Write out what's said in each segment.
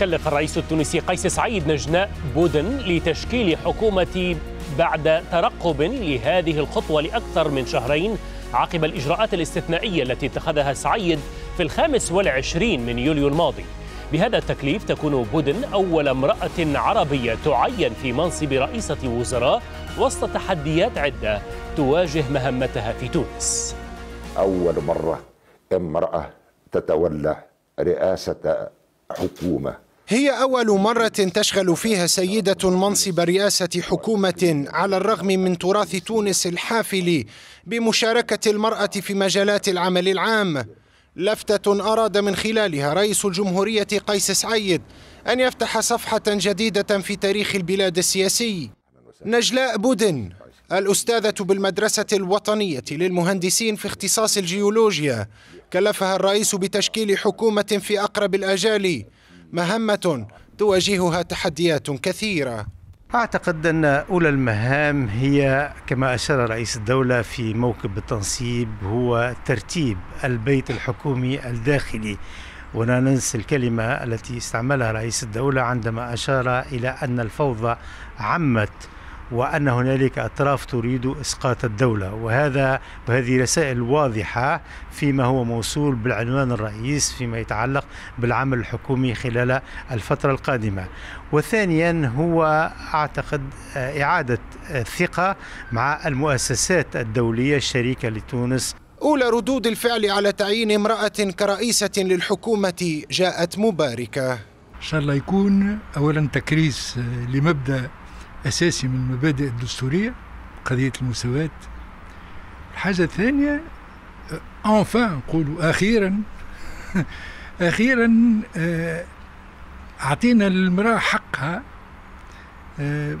كلف الرئيس التونسي قيس سعيد نجناء بودن لتشكيل حكومة بعد ترقب لهذه الخطوة لأكثر من شهرين عقب الإجراءات الاستثنائية التي اتخذها سعيد في الخامس والعشرين من يوليو الماضي بهذا التكليف تكون بودن أول امرأة عربية تعين في منصب رئيسة وزراء وسط تحديات عدة تواجه مهمتها في تونس أول مرة امرأة تتولى رئاسة حكومة هي أول مرة تشغل فيها سيدة منصب رئاسة حكومة على الرغم من تراث تونس الحافل بمشاركة المرأة في مجالات العمل العام لفتة أراد من خلالها رئيس الجمهورية قيس سعيد أن يفتح صفحة جديدة في تاريخ البلاد السياسي نجلاء بودن الأستاذة بالمدرسة الوطنية للمهندسين في اختصاص الجيولوجيا كلفها الرئيس بتشكيل حكومة في أقرب الأجال مهمة تواجهها تحديات كثيرة أعتقد أن أولى المهام هي كما أشار رئيس الدولة في موكب التنصيب هو ترتيب البيت الحكومي الداخلي ولا ننسى الكلمة التي استعملها رئيس الدولة عندما أشار إلى أن الفوضى عمت وأن هنالك أطراف تريد إسقاط الدولة وهذا وهذه رسائل واضحة فيما هو موصول بالعنوان الرئيس فيما يتعلق بالعمل الحكومي خلال الفترة القادمة وثانيا هو أعتقد إعادة الثقة مع المؤسسات الدولية الشريكة لتونس أولى ردود الفعل على تعيين امرأة كرئيسة للحكومة جاءت مباركة إن شاء الله يكون أولا تكريس لمبدأ أساسي من المبادئ الدستورية قضية المساواة الحاجة الثانية أنفان نقولوا أخيرا أخيرا آه، أعطينا للمرأة حقها آه،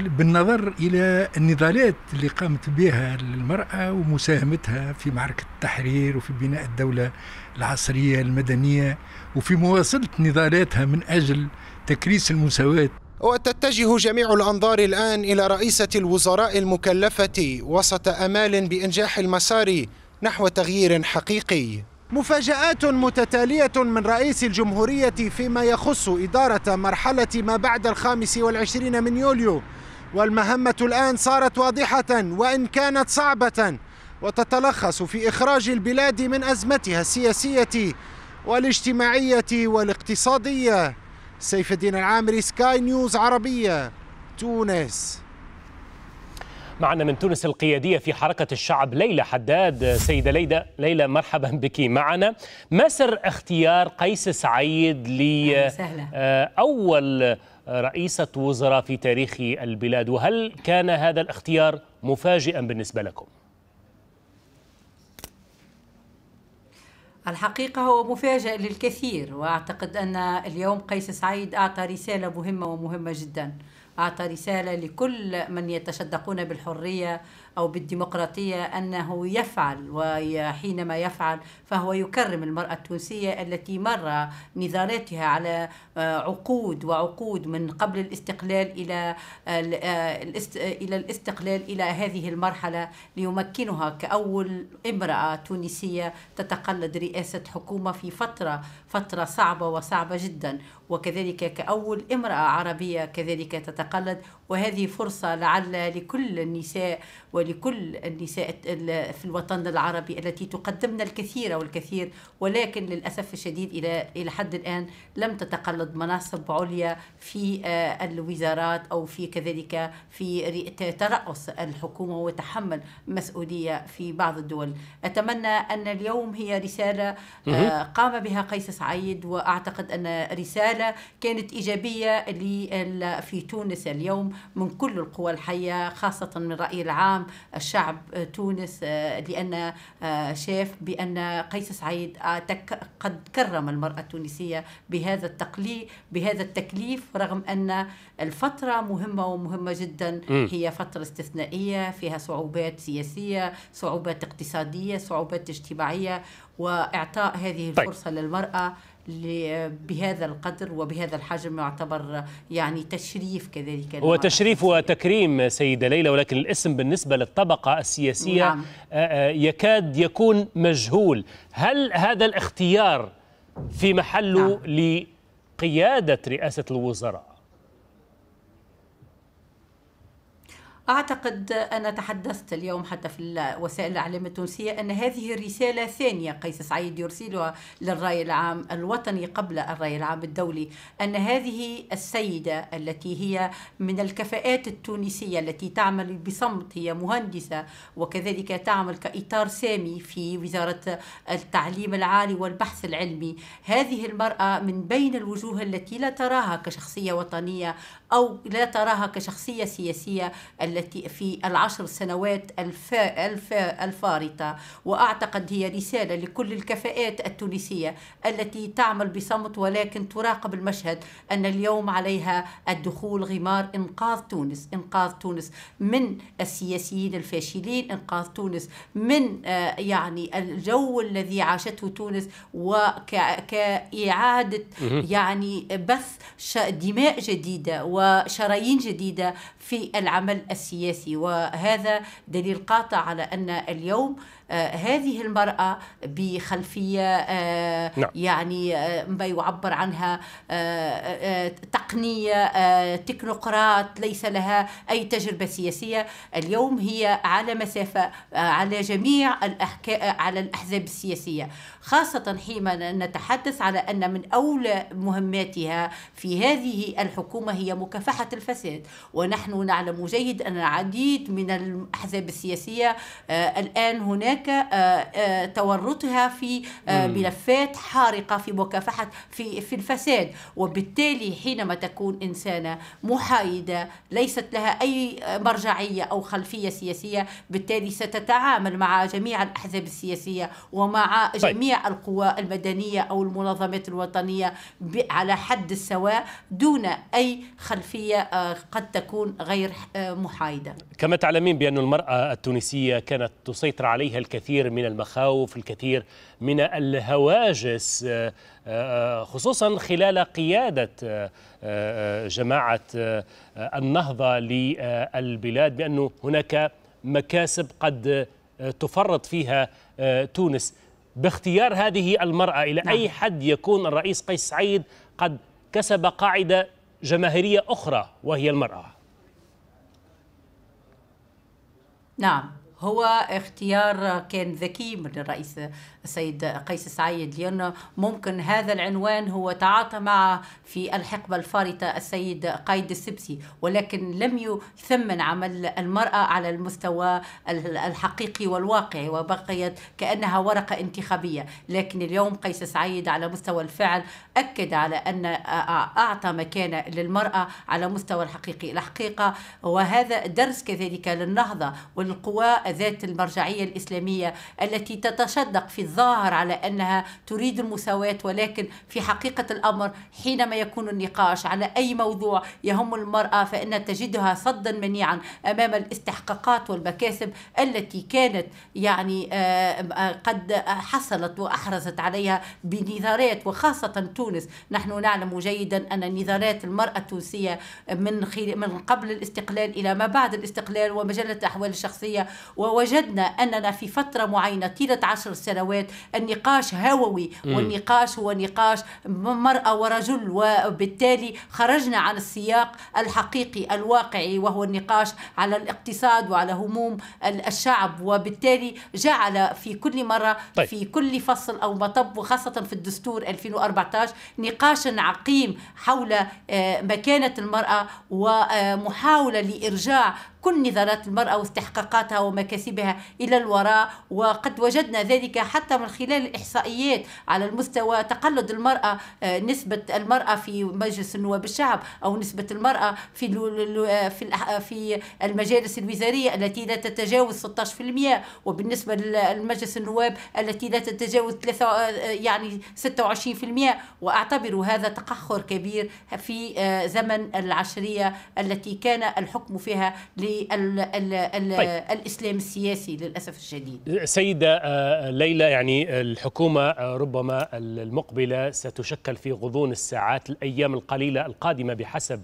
بالنظر إلى النضالات اللي قامت بها المرأة ومساهمتها في معركة التحرير وفي بناء الدولة العصرية المدنية وفي مواصلة نضالاتها من أجل تكريس المساواة وتتجه جميع الأنظار الآن إلى رئيسة الوزراء المكلفة وسط أمال بإنجاح المسار نحو تغيير حقيقي مفاجآت متتالية من رئيس الجمهورية فيما يخص إدارة مرحلة ما بعد الخامس والعشرين من يوليو والمهمة الآن صارت واضحة وإن كانت صعبة وتتلخص في إخراج البلاد من أزمتها السياسية والاجتماعية والاقتصادية سيف الدين العامري سكاي نيوز عربية تونس معنا من تونس القيادية في حركة الشعب ليلى حداد سيدة ليلى ليلى مرحبا بك معنا ما سر اختيار قيس سعيد لأول آه، رئيسة وزراء في تاريخ البلاد وهل كان هذا الاختيار مفاجئا بالنسبة لكم؟ الحقيقة هو مفاجئ للكثير وأعتقد أن اليوم قيس سعيد أعطى رسالة مهمة ومهمة جدا أعطى رسالة لكل من يتشدقون بالحرية أو بالديمقراطية أنه يفعل وحينما يفعل فهو يكرم المرأة التونسية التي مر نضالاتها على آه، عقود وعقود من قبل الاستقلال إلى آه، آه، إلى الاستقلال إلى هذه المرحلة ليمكنها كأول امرأة تونسية تتقلد رئاسة حكومة في فترة فترة صعبة وصعبة جدا وكذلك كأول امرأة عربية كذلك تتقلد وهذه فرصة لعل لكل النساء ولكل النساء في الوطن العربي التي تقدمنا الكثير والكثير ولكن للأسف الشديد إلى إلى حد الآن لم تتقلد مناصب عليا في آه، الوزارات أو في كذلك في ترأس الحكومة وتحمل مسؤولية في بعض الدول أتمنى أن اليوم هي رسالة آه، قام بها قيس سعيد وأعتقد أن رسالة حالة كانت إيجابية في تونس اليوم من كل القوى الحية خاصة من الرأي العام الشعب تونس آه، لأن آه، شاف بأن قيس سعيد آه، قد كرم المرأة التونسية بهذا التقليل بهذا التكليف رغم أن الفترة مهمة ومهمة جدا هي فترة استثنائية فيها صعوبات سياسية صعوبات اقتصادية صعوبات اجتماعية وإعطاء هذه طيب. الفرصة طيب. للمرأة بهذا القدر وبهذا الحجم يعتبر يعني تشريف كذلك هو تشريف وتكريم سيدة ليلى ولكن الاسم بالنسبة للطبقة السياسية نعم. آه، آه، يكاد يكون مجهول هل هذا الاختيار في محله نعم. لقيادة رئاسة الوزراء أعتقد أنا تحدثت اليوم حتى في وسائل الإعلام التونسية أن هذه الرسالة ثانية قيس سعيد يرسلها للرأي العام الوطني قبل الرأي العام الدولي أن هذه السيدة التي هي من الكفاءات التونسية التي تعمل بصمت هي مهندسة وكذلك تعمل كإطار سامي في وزارة التعليم العالي والبحث العلمي هذه المرأة من بين الوجوه التي لا تراها كشخصية وطنية أو لا تراها كشخصية سياسية التي في العشر سنوات الفا الفا الفارطة وأعتقد هي رسالة لكل الكفاءات التونسية التي تعمل بصمت ولكن تراقب المشهد أن اليوم عليها الدخول غمار إنقاذ تونس إنقاذ تونس من السياسيين الفاشلين إنقاذ تونس من آه، يعني الجو الذي عاشته تونس وكإعادة يعني بث دماء جديدة و وشرايين جديدة في العمل السياسي وهذا دليل قاطع على أن اليوم آه، هذه المرأة بخلفية آه، نعم. يعني آه، ما يعبر عنها تقنية تكنوقراط ليس لها أي تجربة سياسية اليوم هي على مسافة على جميع الأحكا... على الأحزاب السياسية خاصة حين نتحدث على أن من أولى مهماتها في هذه الحكومة هي مكافحة الفساد ونحن نعلم جيد أن العديد من الأحزاب السياسية الآن هناك هناك آه، آه، تورطها في آه، ملفات حارقة في مكافحة في في الفساد وبالتالي حينما تكون إنسانة محايدة ليست لها أي مرجعية أو خلفية سياسية بالتالي ستتعامل مع جميع الأحزاب السياسية ومع طيب. جميع القوى المدنية أو المنظمات الوطنية على حد السواء دون أي خلفية قد تكون غير محايدة كما تعلمين بأن المرأة التونسية كانت تسيطر عليها الكثير من المخاوف الكثير من الهواجس آه، آه، خصوصا خلال قيادة آه، جماعة النهضة للبلاد بأنه هناك مكاسب قد تفرط فيها تونس باختيار هذه المرأة إلى نعم. أي حد يكون الرئيس قيس سعيد قد كسب قاعدة جماهيرية أخرى وهي المرأة نعم هو اختيار كان ذكي من الرئيس السيد قيس سعيد لأن ممكن هذا العنوان هو تعاطى مع في الحقبة الفارطة السيد قايد السبسي ولكن لم يثمن عمل المرأة على المستوى الحقيقي والواقعي وبقيت كأنها ورقة انتخابية لكن اليوم قيس سعيد على مستوى الفعل أكد على أن أعطى مكانة للمرأة على مستوى الحقيقي الحقيقة وهذا درس كذلك للنهضة والقوى ذات المرجعية الإسلامية التي تتشدق في الظاهر على أنها تريد المساواة ولكن في حقيقة الأمر حينما يكون النقاش على أي موضوع يهم المرأة فإن تجدها صدا منيعا أمام الاستحقاقات والمكاسب التي كانت يعني آه، آه، قد حصلت وأحرزت عليها بنظارات وخاصة تونس نحن نعلم جيدا أن نظارات المرأة التونسية من من قبل الاستقلال إلى ما بعد الاستقلال ومجلة الأحوال الشخصية و ووجدنا أننا في فترة معينة طيلة عشر سنوات النقاش هووي والنقاش هو نقاش مرأة ورجل وبالتالي خرجنا عن السياق الحقيقي الواقعي وهو النقاش على الاقتصاد وعلى هموم الشعب وبالتالي جعل في كل مرة طيب. في كل فصل أو مطب وخاصة في الدستور 2014 نقاشا عقيم حول آه، مكانة المرأة ومحاولة آه، لإرجاع كل نظرات المرأة واستحقاقاتها ومكاسبها إلى الوراء وقد وجدنا ذلك حتى من خلال الإحصائيات على المستوى تقلد المرأة آه، نسبة المرأة في مجلس النواب الشعب أو نسبة المرأة في آه، في آه، في المجالس الوزارية التي لا تتجاوز 16% وبالنسبة لمجلس النواب التي لا تتجاوز يعني 26% وأعتبر هذا تقهر كبير في زمن العشرية التي كان الحكم فيها لي بالاسلام طيب. السياسي للاسف الشديد. سيده آه، آه، ليلى يعني الحكومه آه، ربما المقبله ستشكل في غضون الساعات الايام القليله القادمه بحسب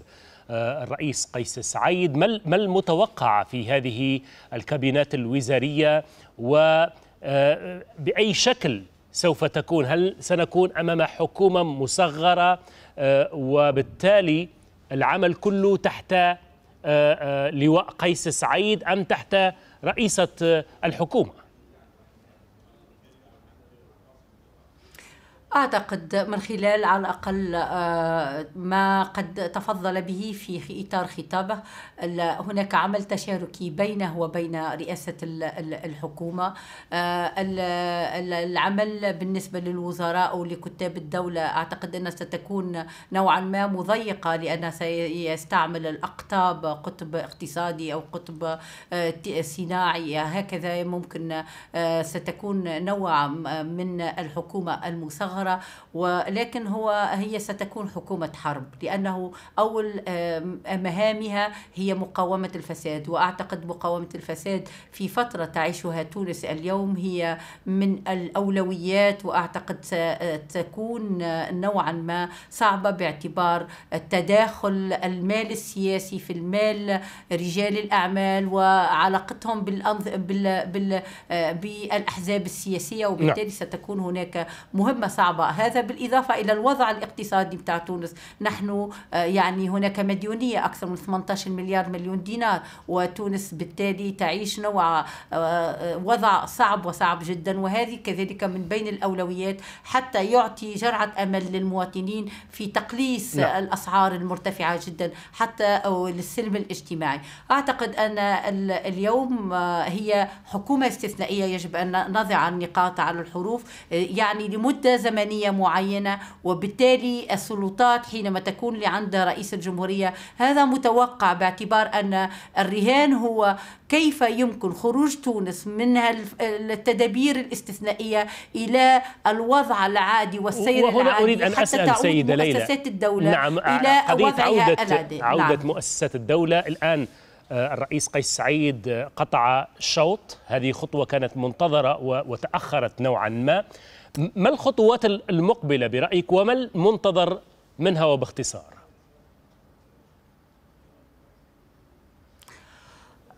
الرئيس قيس سعيد ما المتوقع في هذه الكابينات الوزاريه وباي شكل سوف تكون هل سنكون امام حكومه مصغره وبالتالي العمل كله تحت آه، آه، لواء قيس سعيد أم تحت رئيسة الحكومة أعتقد من خلال على الأقل آه، ما قد تفضل به في إطار خطابه هناك عمل تشاركي بينه وبين رئاسة الحكومة آه، العمل بالنسبة للوزراء ولكتاب الدولة أعتقد أنها ستكون نوعا ما مضيقة لأنها سيستعمل الأقطاب قطب اقتصادي أو قطب آه، صناعي هكذا ممكن ستكون نوع من الحكومة المصغرة مظاهرة ولكن هو هي ستكون حكومة حرب لأنه أول مهامها هي مقاومة الفساد وأعتقد مقاومة الفساد في فترة تعيشها تونس اليوم هي من الأولويات وأعتقد ستكون نوعا ما صعبة باعتبار التداخل المال السياسي في المال رجال الأعمال وعلاقتهم بالأنظ... بال... بال... آه، بالأحزاب السياسية وبالتالي نعم. ستكون هناك مهمة صعبة الأعضاء هذا بالإضافة إلى الوضع الاقتصادي بتاع تونس نحن آه، يعني هناك مديونية أكثر من 18 مليار مليون دينار وتونس بالتالي تعيش نوع آه، آه، وضع صعب وصعب جدا وهذه كذلك من بين الأولويات حتى يعطي جرعة أمل للمواطنين في تقليص لا. نعم. الأسعار المرتفعة جدا حتى للسلم الاجتماعي أعتقد أن اليوم هي حكومة استثنائية يجب أن نضع النقاط على الحروف يعني لمدة زمنية زمنية معينة وبالتالي السلطات حينما تكون لعند رئيس الجمهورية هذا متوقع باعتبار أن الرهان هو كيف يمكن خروج تونس من التدابير الاستثنائية إلى الوضع العادي والسير وهنا العادي أريد أن حتى أسأل تعود سيدة ليلى مؤسسات الدولة نعم إلى وضعها عودة, العادي. عودة نعم. مؤسسات الدولة الآن آه، الرئيس قيس سعيد آه، قطع شوط هذه خطوة كانت منتظرة وتأخرت نوعا ما ما الخطوات المقبله برايك وما المنتظر منها وباختصار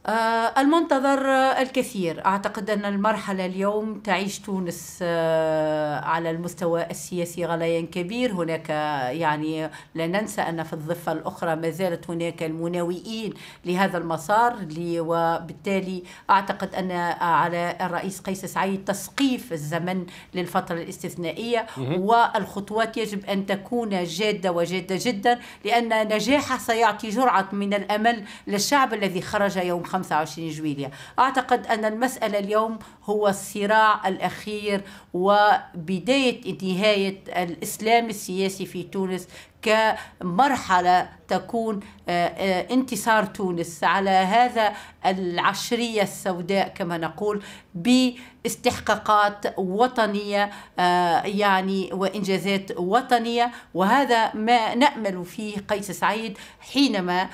آه، المنتظر الكثير أعتقد أن المرحلة اليوم تعيش تونس آه، على المستوى السياسي غليان كبير هناك يعني لا ننسى أن في الضفة الأخرى ما زالت هناك المناوئين لهذا المسار وبالتالي أعتقد أن آه، على الرئيس قيس سعيد تسقيف الزمن للفترة الاستثنائية والخطوات يجب أن تكون جادة وجادة جدا لأن نجاحه سيعطي جرعة من الأمل للشعب الذي خرج يوم 25 جويلية أعتقد أن المسألة اليوم هو الصراع الأخير وبداية نهاية الإسلام السياسي في تونس كمرحلة تكون آه، آه، انتصار تونس على هذا العشرية السوداء كما نقول باستحقاقات وطنية آه، يعني وإنجازات وطنية وهذا ما نأمل فيه قيس سعيد حينما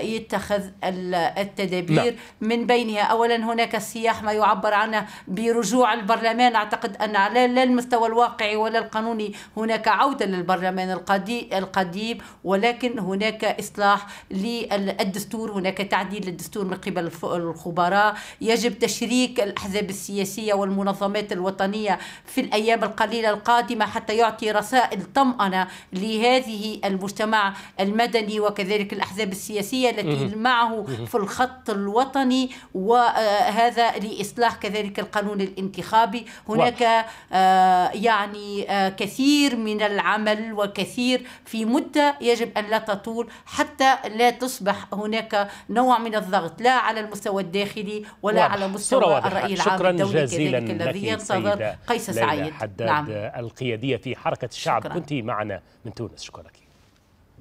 يتخذ التدابير لا. نعم. من بينها أولا هناك السياح ما يعبر عنه برجوع البرلمان أعتقد أن على لا المستوى الواقعي ولا القانوني هناك عودة للبرلمان القديم القديم ولكن هناك إصلاح للدستور هناك تعديل للدستور من قبل الخبراء يجب تشريك الأحزاب السياسية والمنظمات الوطنية في الأيام القليلة القادمة حتى يعطي رسائل طمأنة لهذه المجتمع المدني وكذلك الأحزاب السياسية التي معه في الخط الوطني وهذا آه، لإصلاح كذلك القانون الانتخابي هناك آه، يعني آه، كثير من العمل وكثير في مدة يجب أن لا تطول حتى لا تصبح هناك نوع من الضغط لا على المستوى الداخلي ولا واضح. على مستوى الرأي العام شكرا الدولي جزيلا كذلك الذي ينتظر قيس سعيد نعم. القيادية في حركة الشعب شكرا. كنت معنا من تونس شكرا لك